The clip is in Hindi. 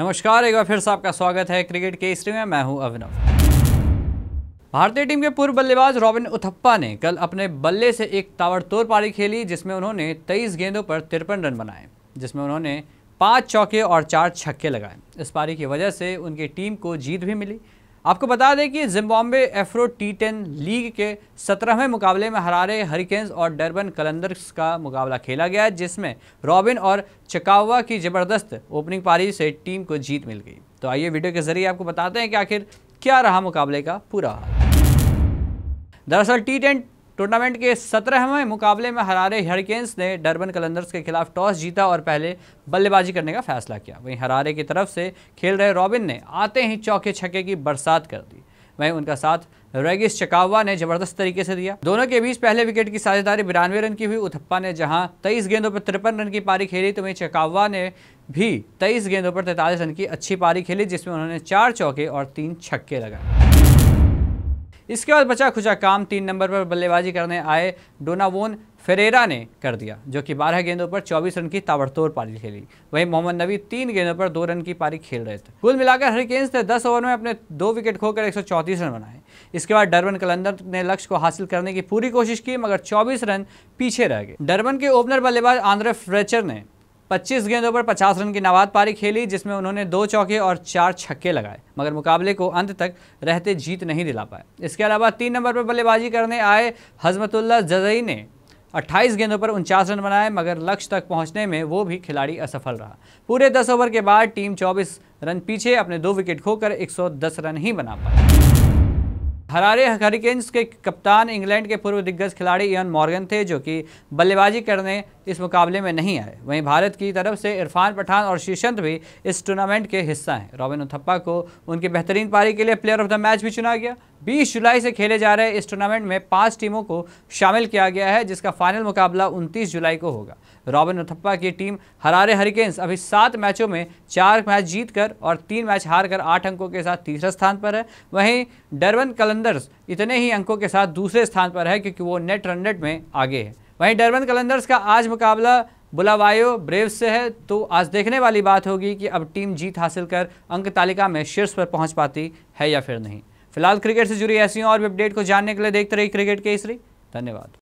नमस्कार एक बार फिर से आपका स्वागत है क्रिकेट के हिस्ट्री में मैं हूं अभिनव भारतीय टीम के पूर्व बल्लेबाज रॉबिन उथप्पा ने कल अपने बल्ले से एक ताबड़तोड़ पारी खेली जिसमें उन्होंने 23 गेंदों पर तिरपन रन बनाए जिसमें उन्होंने पाँच चौके और चार छक्के लगाए इस पारी की वजह से उनकी टीम को जीत भी मिली आपको बता दें कि Zimbabwe Afro T ten league के सत्रहवें मुकाबले में हरारे हरिकेन्स और डरबन कलंदर्स का मुकाबला खेला गया जिसमें रॉबिन और चकावा की ज़बरदस्त ओपनिंग पारी से टीम को जीत मिल गई तो आइए वीडियो के जरिए आपको बताते हैं कि आखिर क्या रहा मुकाबले का पूरा दरअसल टी टेन टूर्नामेंट के सत्रहवें मुकाबले में हरारे हरिकेन्स ने डर्बन कलंदर्स के खिलाफ टॉस जीता और पहले बल्लेबाजी करने का फैसला किया वहीं हरारे की तरफ से खेल रहे रॉबिन ने आते ही चौके छक्के की बरसात कर दी वहीं उनका साथ रेगिस चकावा ने जबरदस्त तरीके से दिया दोनों के बीच पहले विकेट की साझेदारी बिरानवे रन की हुई उथप्पा ने जहां 23 गेंदों पर तिरपन रन की पारी खेली तो वहीं चकावा ने भी 23 गेंदों पर तैंतालीस रन की अच्छी पारी खेली जिसमें उन्होंने चार चौके और तीन छक्के लगाए इसके बाद बचा खुचा काम तीन नंबर पर बल्लेबाजी करने आए डोनावोन फेरेरा ने कर दिया जो कि 12 गेंदों पर 24 रन की ताबड़तोड़ पारी खेली वहीं मोहम्मद नबी तीन गेंदों पर दो रन की पारी खेल रहे थे कुल मिलाकर हरिकेन्स ने 10 ओवर में अपने दो विकेट खोकर 134 रन बनाए इसके बाद डरबन कलंदर ने लक्ष्य को हासिल करने की पूरी कोशिश की मगर 24 रन पीछे रह गए डरबन के ओपनर बल्लेबाज आंद्रे फ्रेचर ने पच्चीस गेंदों पर पचास रन की नवाद पारी खेली जिसमें उन्होंने दो चौके और चार छक्के लगाए मगर मुकाबले को अंत तक रहते जीत नहीं दिला पाए इसके अलावा तीन नंबर पर बल्लेबाजी करने आए हजमतुल्ला जजई ने 28 गेंदों पर उनचास रन बनाए मगर लक्ष्य तक पहुंचने में वो भी खिलाड़ी असफल रहा पूरे 10 ओवर के बाद टीम 24 रन पीछे अपने दो विकेट खोकर 110 रन ही बना पाई हरारे हरिकेन्स के कप्तान इंग्लैंड के पूर्व दिग्गज खिलाड़ी इयन मॉर्गन थे जो कि बल्लेबाजी करने इस मुकाबले में नहीं आए वहीं भारत की तरफ से इरफान पठान और शीशंत भी इस टूर्नामेंट के हिस्सा हैं रॉबिन उथप्पा को उनकी बेहतरीन पारी के लिए प्लेयर ऑफ द मैच भी चुना गया 20 जुलाई से खेले जा रहे इस टूर्नामेंट में पांच टीमों को शामिल किया गया है जिसका फाइनल मुकाबला 29 जुलाई को होगा रॉबिन उथप्पा की टीम हरारे हरिकेन्स अभी सात मैचों में चार मैच जीतकर और तीन मैच हारकर आठ अंकों के साथ तीसरे स्थान पर है वहीं डरवन कलंदर्स इतने ही अंकों के साथ दूसरे स्थान पर है क्योंकि वो नेट रन में आगे है वहीं डरवन कलंदर्स का आज मुकाबला बुलावायो ब्रेव्स से है तो आज देखने वाली बात होगी कि अब टीम जीत हासिल कर अंक तालिका में शीर्ष पर पहुंच पाती है या फिर नहीं फिलहाल क्रिकेट से जुड़ी ऐसी और भी अपडेट को जानने के लिए देखते रहिए क्रिकेट के इसरी धन्यवाद